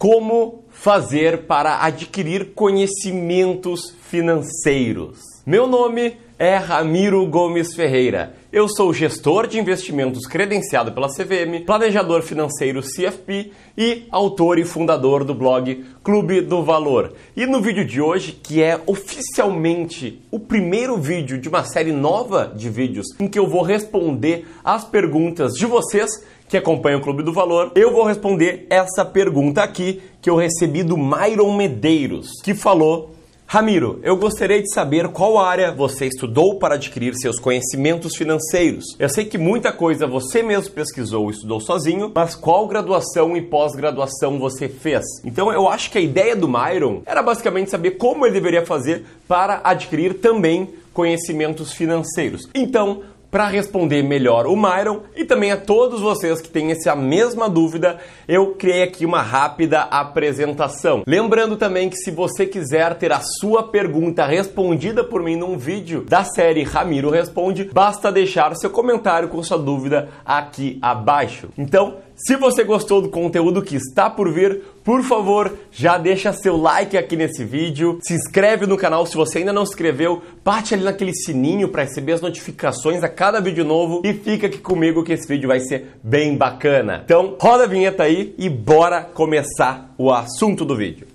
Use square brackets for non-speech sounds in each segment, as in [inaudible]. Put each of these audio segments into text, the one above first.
Como fazer para adquirir conhecimentos financeiros? Meu nome é Ramiro Gomes Ferreira. Eu sou gestor de investimentos credenciado pela CVM, planejador financeiro CFP e autor e fundador do blog Clube do Valor. E no vídeo de hoje, que é oficialmente o primeiro vídeo de uma série nova de vídeos em que eu vou responder às perguntas de vocês que acompanha o Clube do Valor, eu vou responder essa pergunta aqui que eu recebi do Myron Medeiros, que falou: Ramiro, eu gostaria de saber qual área você estudou para adquirir seus conhecimentos financeiros. Eu sei que muita coisa você mesmo pesquisou e estudou sozinho, mas qual graduação e pós-graduação você fez? Então eu acho que a ideia do Myron era basicamente saber como ele deveria fazer para adquirir também conhecimentos financeiros. Então, para responder melhor o Myron e também a todos vocês que têm essa mesma dúvida, eu criei aqui uma rápida apresentação. Lembrando também que se você quiser ter a sua pergunta respondida por mim num vídeo da série Ramiro Responde, basta deixar seu comentário com sua dúvida aqui abaixo. Então, se você gostou do conteúdo que está por vir, por favor, já deixa seu like aqui nesse vídeo, se inscreve no canal se você ainda não se inscreveu, bate ali naquele sininho para receber as notificações a cada vídeo novo e fica aqui comigo que esse vídeo vai ser bem bacana. Então, roda a vinheta aí e bora começar o assunto do vídeo.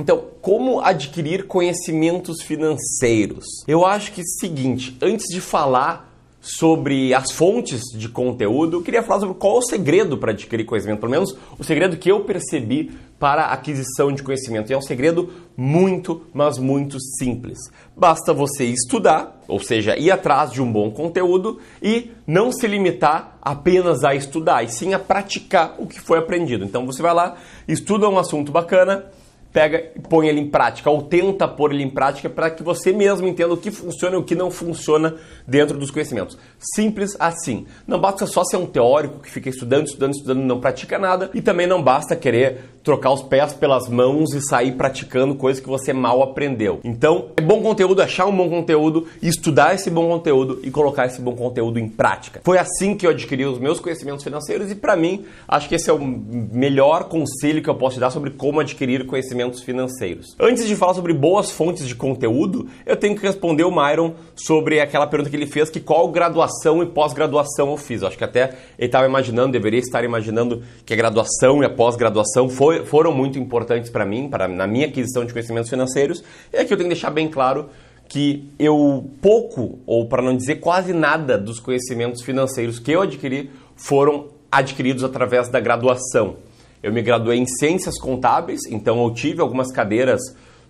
Então, como adquirir conhecimentos financeiros? Eu acho que é o seguinte, antes de falar sobre as fontes de conteúdo, eu queria falar sobre qual é o segredo para adquirir conhecimento, pelo menos o segredo que eu percebi para a aquisição de conhecimento. E é um segredo muito, mas muito simples. Basta você estudar, ou seja, ir atrás de um bom conteúdo e não se limitar apenas a estudar, e sim a praticar o que foi aprendido. Então você vai lá, estuda um assunto bacana, pega e põe ele em prática, ou tenta pôr ele em prática para que você mesmo entenda o que funciona e o que não funciona dentro dos conhecimentos. Simples assim. Não basta só ser um teórico que fica estudando, estudando, estudando, não pratica nada, e também não basta querer trocar os pés pelas mãos e sair praticando coisas que você mal aprendeu. Então, é bom conteúdo, achar um bom conteúdo, estudar esse bom conteúdo e colocar esse bom conteúdo em prática. Foi assim que eu adquiri os meus conhecimentos financeiros e para mim, acho que esse é o melhor conselho que eu posso te dar sobre como adquirir conhecimentos financeiros. Antes de falar sobre boas fontes de conteúdo, eu tenho que responder o Myron sobre aquela pergunta que ele fez, que qual graduação e pós-graduação eu fiz. Eu acho que até ele estava imaginando, deveria estar imaginando que a graduação e a pós-graduação foram muito importantes para mim, para na minha aquisição de conhecimentos financeiros. E aqui eu tenho que deixar bem claro que eu pouco, ou para não dizer quase nada, dos conhecimentos financeiros que eu adquiri foram adquiridos através da graduação. Eu me graduei em ciências contábeis, então eu tive algumas cadeiras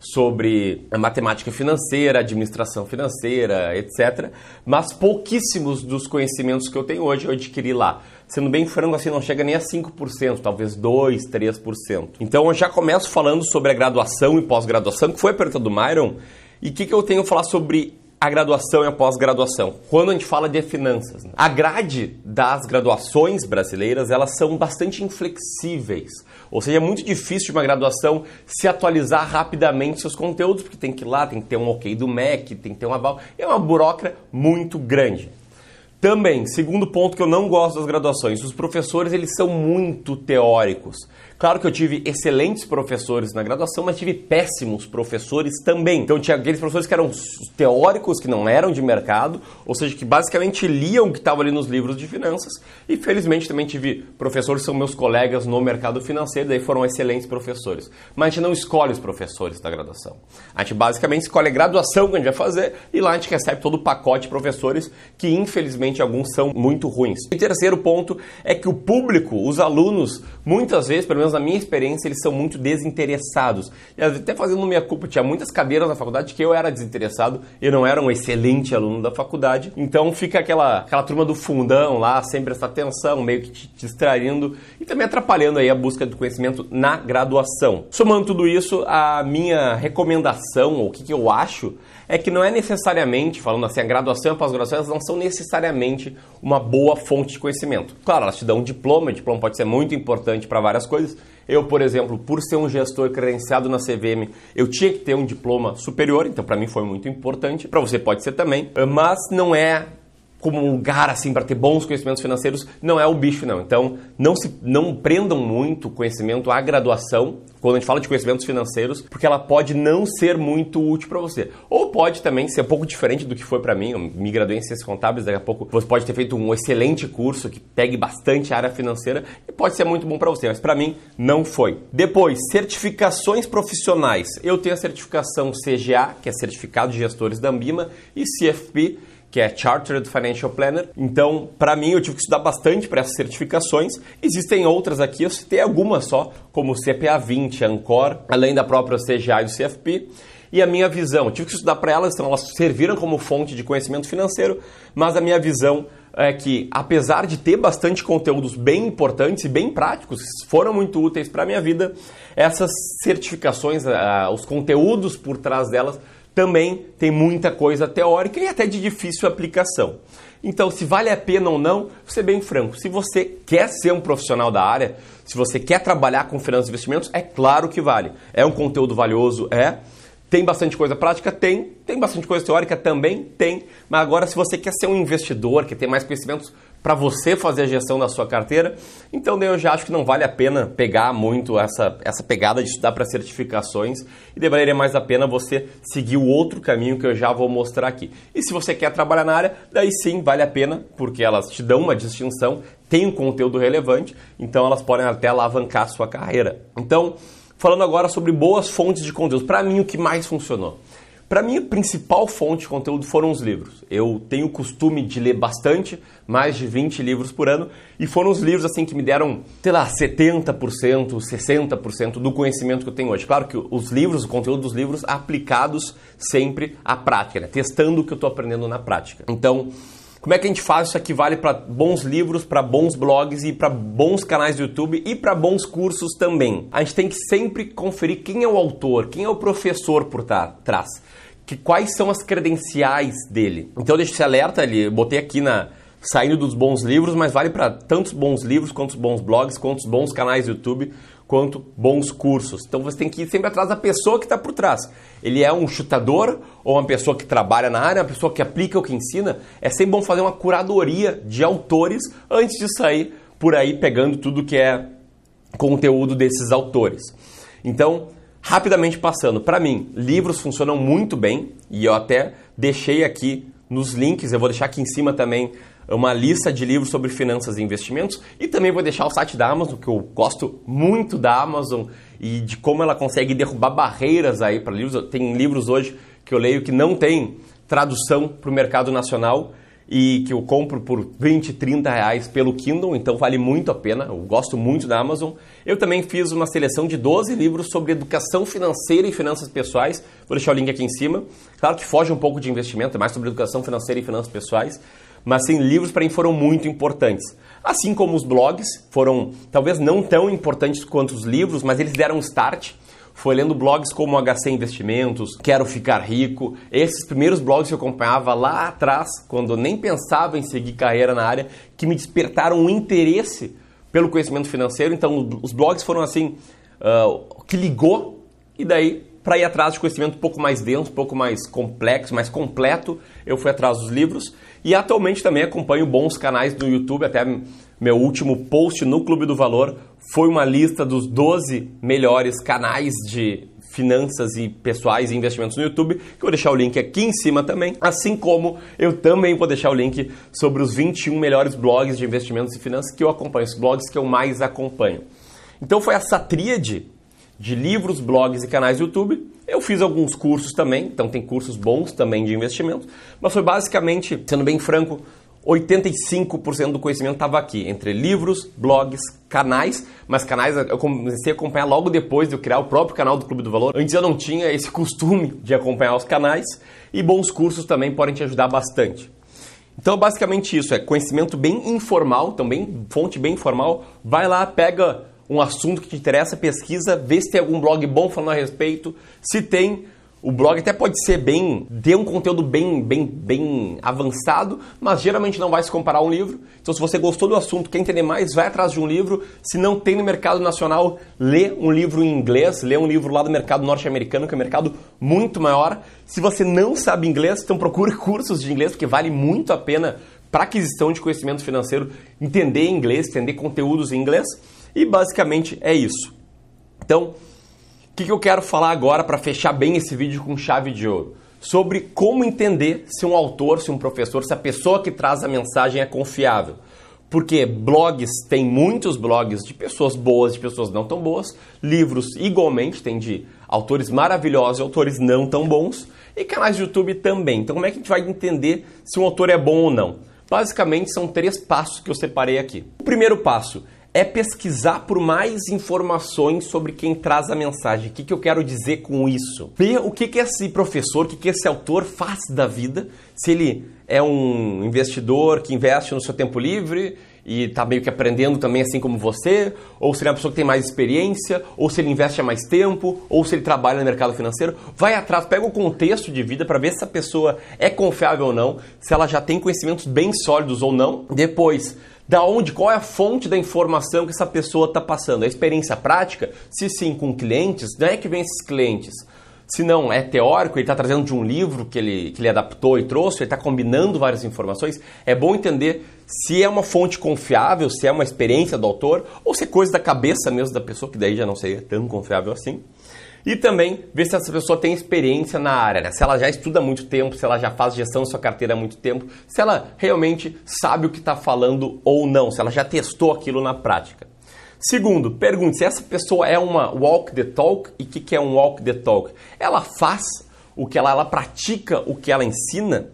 sobre matemática financeira, administração financeira, etc. Mas pouquíssimos dos conhecimentos que eu tenho hoje eu adquiri lá. Sendo bem franco, assim, não chega nem a 5%, talvez 2, 3%. Então eu já começo falando sobre a graduação e pós-graduação, que foi a pergunta do Myron, e o que, que eu tenho a falar sobre a graduação e a pós-graduação. Quando a gente fala de finanças, né? a grade das graduações brasileiras elas são bastante inflexíveis. Ou seja, é muito difícil uma graduação se atualizar rapidamente seus conteúdos, porque tem que ir lá, tem que ter um ok do MEC, tem que ter um aval. É uma burocracia muito grande. Também, segundo ponto que eu não gosto das graduações, os professores eles são muito teóricos. Claro que eu tive excelentes professores na graduação, mas tive péssimos professores também. Então tinha aqueles professores que eram teóricos, que não eram de mercado, ou seja, que basicamente liam o que estava ali nos livros de finanças. E felizmente também tive professores que são meus colegas no mercado financeiro, daí foram excelentes professores. Mas a gente não escolhe os professores da graduação. A gente basicamente escolhe a graduação que a gente vai fazer e lá a gente recebe todo o pacote de professores que infelizmente alguns são muito ruins. E terceiro ponto é que o público, os alunos, muitas vezes, pelo menos menos na minha experiência, eles são muito desinteressados. E até fazendo minha culpa, tinha muitas cadeiras na faculdade que eu era desinteressado, e não era um excelente aluno da faculdade. Então fica aquela, aquela turma do fundão lá, sem prestar atenção, meio que te distraindo e também atrapalhando aí a busca do conhecimento na graduação. Somando tudo isso, a minha recomendação, ou o que, que eu acho, é que não é necessariamente, falando assim, a graduação e a pós-graduação, elas não são necessariamente uma boa fonte de conhecimento. Claro, elas te dão um diploma, o diploma pode ser muito importante para várias coisas, eu, por exemplo, por ser um gestor credenciado na CVM, eu tinha que ter um diploma superior, então para mim foi muito importante. Para você pode ser também, mas não é como um lugar assim para ter bons conhecimentos financeiros não é o bicho não. Então, não se não prendam muito conhecimento à graduação quando a gente fala de conhecimentos financeiros, porque ela pode não ser muito útil para você. Ou pode também ser um pouco diferente do que foi para mim. Eu me graduei em ciências contábeis, daqui a pouco você pode ter feito um excelente curso que pegue bastante a área financeira e pode ser muito bom para você, mas para mim não foi. Depois, certificações profissionais. Eu tenho a certificação CGA, que é Certificado de Gestores da Ambima, e CFP que é Chartered Financial Planner. Então, para mim, eu tive que estudar bastante para essas certificações. Existem outras aqui, eu citei algumas só, como CPA 20, Ancor, além da própria CGA e do CFP. E a minha visão, tive que estudar para elas, então elas serviram como fonte de conhecimento financeiro, mas a minha visão é que, apesar de ter bastante conteúdos bem importantes e bem práticos, foram muito úteis para a minha vida, essas certificações, ah, os conteúdos por trás delas também tem muita coisa teórica e até de difícil aplicação. Então, se vale a pena ou não, vou ser bem franco. Se você quer ser um profissional da área, se você quer trabalhar com finanças e investimentos, é claro que vale. É um conteúdo valioso, é. Tem bastante coisa prática? Tem. Tem bastante coisa teórica? Também tem. Mas agora, se você quer ser um investidor, quer ter mais conhecimentos para você fazer a gestão da sua carteira. Então, eu já acho que não vale a pena pegar muito essa, essa pegada de estudar para certificações e deveria é mais a pena você seguir o outro caminho que eu já vou mostrar aqui. E se você quer trabalhar na área, daí sim vale a pena, porque elas te dão uma distinção, tem um conteúdo relevante, então elas podem até alavancar a sua carreira. Então, falando agora sobre boas fontes de conteúdo, para mim o que mais funcionou? Para mim, a principal fonte de conteúdo foram os livros. Eu tenho o costume de ler bastante, mais de 20 livros por ano, e foram os livros assim que me deram, sei lá, 70%, 60% do conhecimento que eu tenho hoje. Claro que os livros, o conteúdo dos livros aplicados sempre à prática, né? testando o que eu estou aprendendo na prática. Então, como é que a gente faz isso aqui vale para bons livros, para bons blogs e para bons canais do YouTube e para bons cursos também. A gente tem que sempre conferir quem é o autor, quem é o professor por trás, que quais são as credenciais dele. Então deixa esse alerta ali, botei aqui na saindo dos bons livros, mas vale para tantos bons livros, quantos bons blogs, quantos bons canais do YouTube, quanto bons cursos. Então você tem que ir sempre atrás da pessoa que está por trás. Ele é um chutador ou uma pessoa que trabalha na área, uma pessoa que aplica o que ensina. É sempre bom fazer uma curadoria de autores antes de sair por aí pegando tudo que é conteúdo desses autores. Então, rapidamente passando, para mim, livros funcionam muito bem e eu até deixei aqui nos links, eu vou deixar aqui em cima também uma lista de livros sobre finanças e investimentos. E também vou deixar o site da Amazon, que eu gosto muito da Amazon e de como ela consegue derrubar barreiras aí para livros. Tem livros hoje que eu leio que não tem tradução para o mercado nacional e que eu compro por 20, 30 reais pelo Kindle, então vale muito a pena, eu gosto muito da Amazon. Eu também fiz uma seleção de 12 livros sobre educação financeira e finanças pessoais, vou deixar o link aqui em cima. Claro que foge um pouco de investimento, é mais sobre educação financeira e finanças pessoais mas sim livros para mim foram muito importantes. Assim como os blogs foram talvez não tão importantes quanto os livros, mas eles deram um start. Foi lendo blogs como HC Investimentos, Quero Ficar Rico, esses primeiros blogs que eu acompanhava lá atrás, quando eu nem pensava em seguir carreira na área, que me despertaram um interesse pelo conhecimento financeiro. Então, os blogs foram assim, uh, que ligou, e daí para ir atrás de conhecimento um pouco mais denso, um pouco mais complexo, mais completo, eu fui atrás dos livros e atualmente também acompanho bons canais do YouTube, até meu último post no Clube do Valor foi uma lista dos 12 melhores canais de finanças e pessoais e investimentos no YouTube, que eu vou deixar o link aqui em cima também, assim como eu também vou deixar o link sobre os 21 melhores blogs de investimentos e finanças que eu acompanho, os blogs que eu mais acompanho. Então foi essa tríade de livros, blogs e canais do YouTube. Eu fiz alguns cursos também, então tem cursos bons também de investimento, mas foi basicamente, sendo bem franco, 85% do conhecimento estava aqui, entre livros, blogs, canais, mas canais eu comecei a acompanhar logo depois de eu criar o próprio canal do Clube do Valor. Antes eu não tinha esse [laughs] costume de acompanhar os canais e bons cursos também podem te ajudar bastante. Então, basicamente isso, é conhecimento bem informal, também fonte bem informal. Vai lá, pega um assunto que te interessa, pesquisa, vê se tem algum blog bom falando a respeito. Se tem, o blog até pode ser bem, ter um conteúdo bem, bem, bem avançado, mas geralmente não vai se comparar a um livro. Então, se você gostou do assunto, quer entender mais, vai atrás de um livro. Se não tem no mercado nacional, lê um livro em inglês, lê um livro lá do mercado norte-americano, que é um mercado muito maior. Se você não sabe inglês, então procure [laughs] cursos de inglês, porque vale muito a pena para aquisição de conhecimento financeiro, entender inglês, entender conteúdos em inglês e basicamente é isso. Então, o que, que eu quero falar agora para fechar bem esse vídeo com chave de ouro? Sobre como entender se um autor, se um professor, se a pessoa que traz a mensagem é confiável. Porque blogs, tem muitos blogs de pessoas boas, de pessoas não tão boas, livros igualmente, tem de autores maravilhosos e autores não tão bons, e canais de YouTube também. Então, como é que a gente vai entender se um autor é bom ou não? Basicamente, são três passos que eu separei aqui. O primeiro passo é pesquisar por mais informações sobre quem traz a mensagem. O que, que eu quero dizer com isso? Ver o que, que esse professor, o que, que esse autor faz da vida, se ele é um investidor que investe no seu tempo livre, e está meio que aprendendo também assim como você, ou se ele é uma pessoa que tem mais experiência, ou se ele investe há mais tempo, ou se ele trabalha no mercado financeiro. Vai atrás, pega o contexto de vida para ver se essa pessoa é confiável ou não, se ela já tem conhecimentos bem sólidos ou não. Depois, da onde, qual é a fonte da informação que essa pessoa está passando? É experiência prática? Se sim, com clientes, de onde é que vem esses clientes? Se não, é teórico, ele está trazendo de um livro que ele, que ele adaptou e trouxe, ele está combinando várias informações. É bom entender se é uma fonte confiável, se é uma experiência do autor, ou se é coisa da cabeça mesmo da pessoa, que daí já não seria tão confiável assim. E também ver se essa pessoa tem experiência na área, né? se ela já estuda há muito tempo, se ela já faz gestão da sua carteira há muito tempo, se ela realmente sabe o que está falando ou não, se ela já testou aquilo na prática. Segundo, pergunte se essa pessoa é uma walk the talk e o que, que é um walk the talk. Ela faz o que ela, ela pratica o que ela ensina?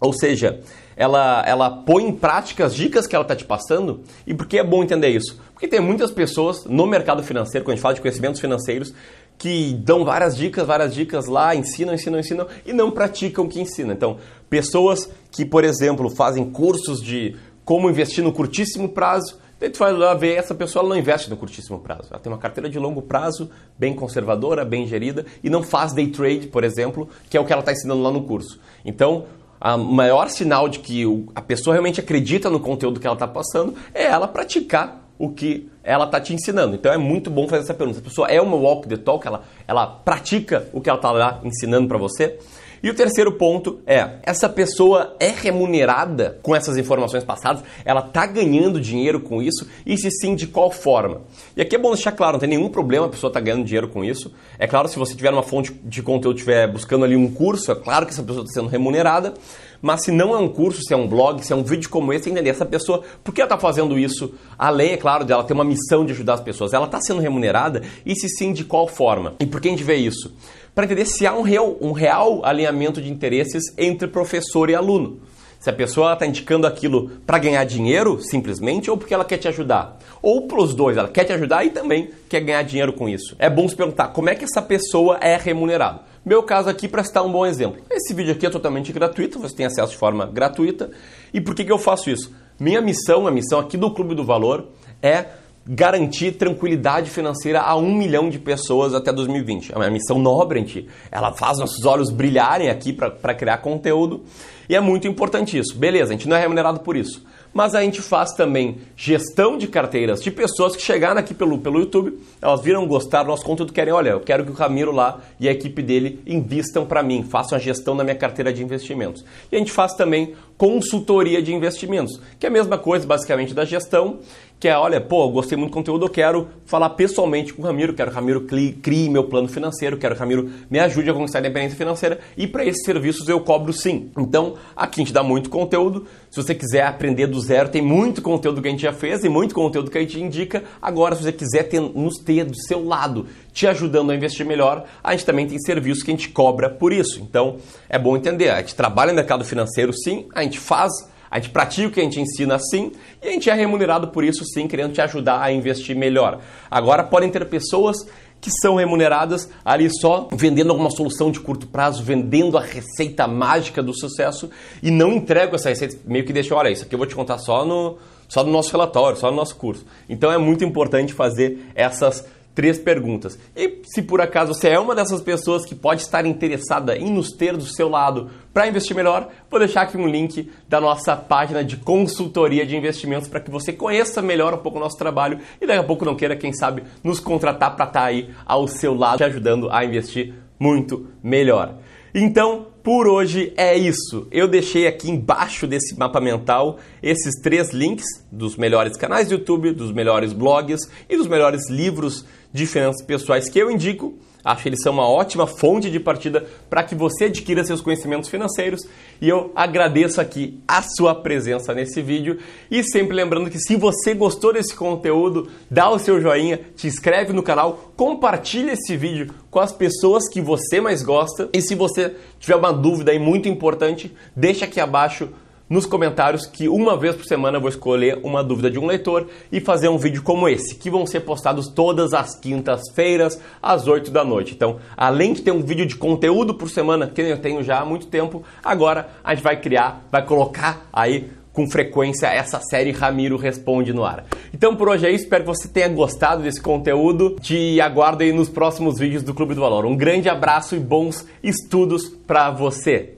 Ou seja, ela, ela põe em prática as dicas que ela está te passando. E por que é bom entender isso? Porque tem muitas pessoas no mercado financeiro, quando a gente fala de conhecimentos financeiros, que dão várias dicas, várias dicas lá, ensinam, ensinam, ensinam e não praticam o que ensina Então, pessoas que, por exemplo, fazem cursos de como investir no curtíssimo prazo, Daí tu vai lá ver, essa pessoa ela não investe no curtíssimo prazo. Ela tem uma carteira de longo prazo, bem conservadora, bem gerida, e não faz day trade, por exemplo, que é o que ela está ensinando lá no curso. Então, a maior sinal de que a pessoa realmente acredita no conteúdo que ela está passando é ela praticar o que ela está te ensinando. Então é muito bom fazer essa pergunta. Se a pessoa é uma walk the talk, ela, ela pratica o que ela está lá ensinando para você. E o terceiro ponto é: essa pessoa é remunerada com essas informações passadas? Ela está ganhando dinheiro com isso? E se sim, de qual forma? E aqui é bom deixar claro, não tem nenhum problema a pessoa estar tá ganhando dinheiro com isso. É claro, se você tiver uma fonte de conteúdo, estiver buscando ali um curso, é claro que essa pessoa está sendo remunerada. Mas se não é um curso, se é um blog, se é um vídeo como esse, entender essa pessoa, por que ela está fazendo isso? Além, é claro, dela ter uma missão de ajudar as pessoas. Ela está sendo remunerada? E se sim, de qual forma? E por que a gente vê isso? para entender se há um real, um real alinhamento de interesses entre professor e aluno. Se a pessoa está indicando aquilo para ganhar dinheiro, simplesmente, ou porque ela quer te ajudar. Ou para os dois, ela quer te ajudar e também quer ganhar dinheiro com isso. É bom se perguntar como é que essa pessoa é remunerada. Meu caso aqui, para citar um bom exemplo. Esse vídeo aqui é totalmente gratuito, você tem acesso de forma gratuita. E por que, que eu faço isso? Minha missão, a missão aqui do Clube do Valor, é garantir tranquilidade financeira a um milhão de pessoas até 2020. É uma missão nobre, gente, ela faz nossos olhos brilharem aqui para criar conteúdo e é muito importante isso. Beleza, a gente não é remunerado por isso. Mas a gente faz também gestão de carteiras de pessoas que chegaram aqui pelo, pelo YouTube, elas viram gostar do nosso conteúdo, querem, olha, eu quero que o Ramiro lá e a equipe dele invistam para mim, façam a gestão da minha carteira de investimentos. E a gente faz também consultoria de investimentos, que é a mesma coisa basicamente da gestão, que é, olha, pô, gostei muito do conteúdo, eu quero falar pessoalmente com o Ramiro, quero que o Ramiro crie, meu plano financeiro, quero que o Ramiro me ajude a conquistar a independência financeira e para esses serviços eu cobro sim. Então, aqui a gente dá muito conteúdo. Se você quiser aprender do zero, tem muito conteúdo que a gente já fez e muito conteúdo que a gente indica. Agora, se você quiser ter, nos ter do seu lado, te ajudando a investir melhor, a gente também tem serviços que a gente cobra por isso. Então, é bom entender. A gente trabalha no mercado financeiro sim, a gente faz a gente pratica o que a gente ensina sim e a gente é remunerado por isso sim, querendo te ajudar a investir melhor. Agora podem ter pessoas que são remuneradas ali só vendendo alguma solução de curto prazo, vendendo a receita mágica do sucesso e não entregam essa receita, meio que deixam, olha, isso aqui eu vou te contar só no, só no nosso relatório, só no nosso curso. Então é muito importante fazer essas três perguntas. E se por acaso você é uma dessas pessoas que pode estar interessada em nos ter do seu lado para investir melhor, vou deixar aqui um link da nossa página de consultoria de investimentos para que você conheça melhor um pouco o nosso trabalho e daqui a pouco não queira, quem sabe, nos contratar para estar tá aí ao seu lado, te ajudando a investir muito melhor. Então, por hoje é isso. Eu deixei aqui embaixo desse mapa mental esses três links dos melhores canais do YouTube, dos melhores blogs e dos melhores livros de finanças pessoais que eu indico. Acho que eles são uma ótima fonte de partida para que você adquira seus conhecimentos financeiros e eu agradeço aqui a sua presença nesse vídeo e sempre lembrando que se você gostou desse conteúdo, dá o seu joinha, te inscreve no canal, compartilha esse vídeo com as pessoas que você mais gosta e se você tiver uma dúvida aí muito importante, deixa aqui abaixo nos comentários que uma vez por semana eu vou escolher uma dúvida de um leitor e fazer um vídeo como esse, que vão ser postados todas as quintas-feiras às 8 da noite. Então, além de ter um vídeo de conteúdo por semana, que eu tenho já há muito tempo, agora a gente vai criar, vai colocar aí com frequência essa série Ramiro Responde no Ar. Então por hoje é isso, espero que você tenha gostado desse conteúdo. Te aguardo aí nos próximos vídeos do Clube do Valor. Um grande abraço e bons estudos para você!